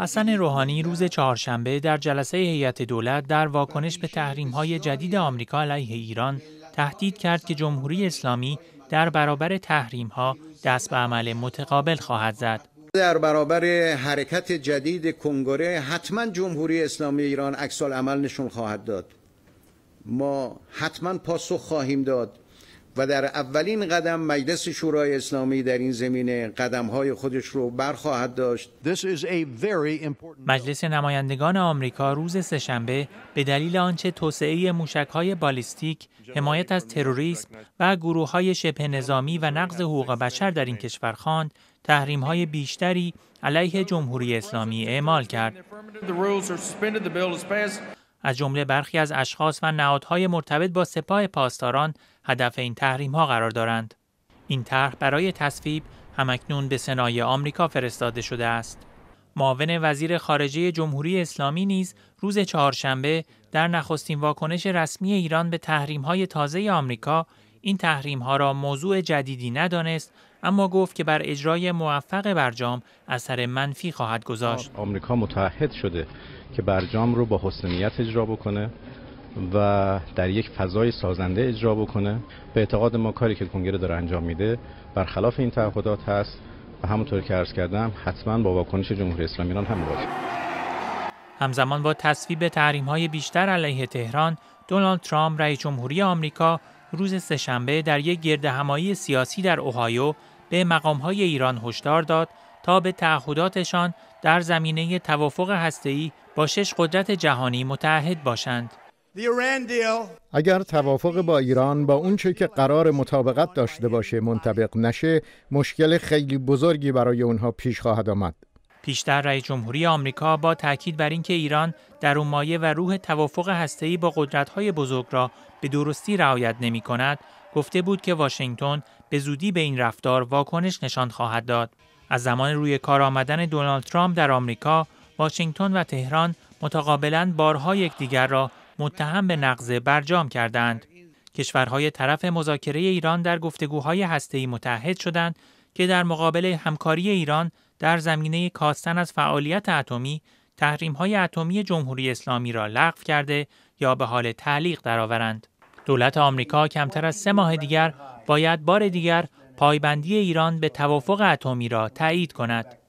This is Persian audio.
حسن روحانی روز چهارشنبه در جلسه هیئت دولت در واکنش به تحریم های جدید آمریکا علیه ایران تهدید کرد که جمهوری اسلامی در برابر تحریم‌ها دست به عمل متقابل خواهد زد. در برابر حرکت جدید کنگره حتما جمهوری اسلامی ایران عکس عمل نشون خواهد داد. ما حتما پاسخ خواهیم داد. و در اولین قدم مجلس شورای اسلامی در این زمینه های خودش رو برخواهد داشت. مجلس نمایندگان آمریکا روز سهشنبه به دلیل آنچه توسعه های بالیستیک، حمایت از تروریسم و گروه های شبه نظامی و نقض حقوق بشر در این کشور خواند، تحریم های بیشتری علیه جمهوری اسلامی اعمال کرد. از جمله برخی از اشخاص و نهادهای مرتبط با سپاه پاسداران هدف این تحریم ها قرار دارند. این طرح برای تصویب همکنون به سنای آمریکا فرستاده شده است. معاون وزیر خارجه جمهوری اسلامی نیز روز چهارشنبه در نخستین واکنش رسمی ایران به تحریم های تازه آمریکا این تحریم ها را موضوع جدیدی ندانست اما گفت که بر اجرای موفق برجام اثر منفی خواهد گذاشت آمریکا متحد شده که برجام رو با حسنیت اجرا بکنه و در یک فضای سازنده اجرا بکنه به اعتقاد ما کاری که کنگره داره انجام میده برخلاف این تعهدات هست و همونطور که عرض کردم حتما با واکنش جمهوری اسلامی ایران هم مواجه همزمان با تصویب تحریم های بیشتر علیه تهران دونالد ترامپ رئیس جمهوری آمریکا روز سهشنبه در یک همایی سیاسی در اوهایو به مقامهای ایران هشدار داد تا به تعهداتشان در زمینه توافق هسته‌ای با شش قدرت جهانی متعهد باشند. اگر توافق با ایران با اونچه که قرار مطابقت داشته باشه منطبق نشه مشکل خیلی بزرگی برای اونها پیش خواهد آمد پیشتر رئیس جمهوری آمریکا با تاکید بر اینکه ایران در اون مایه و روح توافق هسته‌ای با قدرت‌های بزرگ را به درستی رعایت نمی گفته بود که واشنگتن به زودی به این رفتار واکنش نشان خواهد داد. از زمان روی کار آمدن دونالد ترامپ در آمریکا، واشنگتن و تهران متقابلا بارها یکدیگر را متهم به نقض برجام کردند. کشورهای طرف مذاکره ایران در گفتگوهای هسته‌ای متحد شدند که در مقابل همکاری ایران در زمینه کاستن از فعالیت اتمی تحریم‌های اتمی جمهوری اسلامی را لغو کرده یا به حال تعلیق درآورند. دولت آمریکا کمتر از سه ماه دیگر باید بار دیگر پایبندی ایران به توافق اتمی را تایید کند.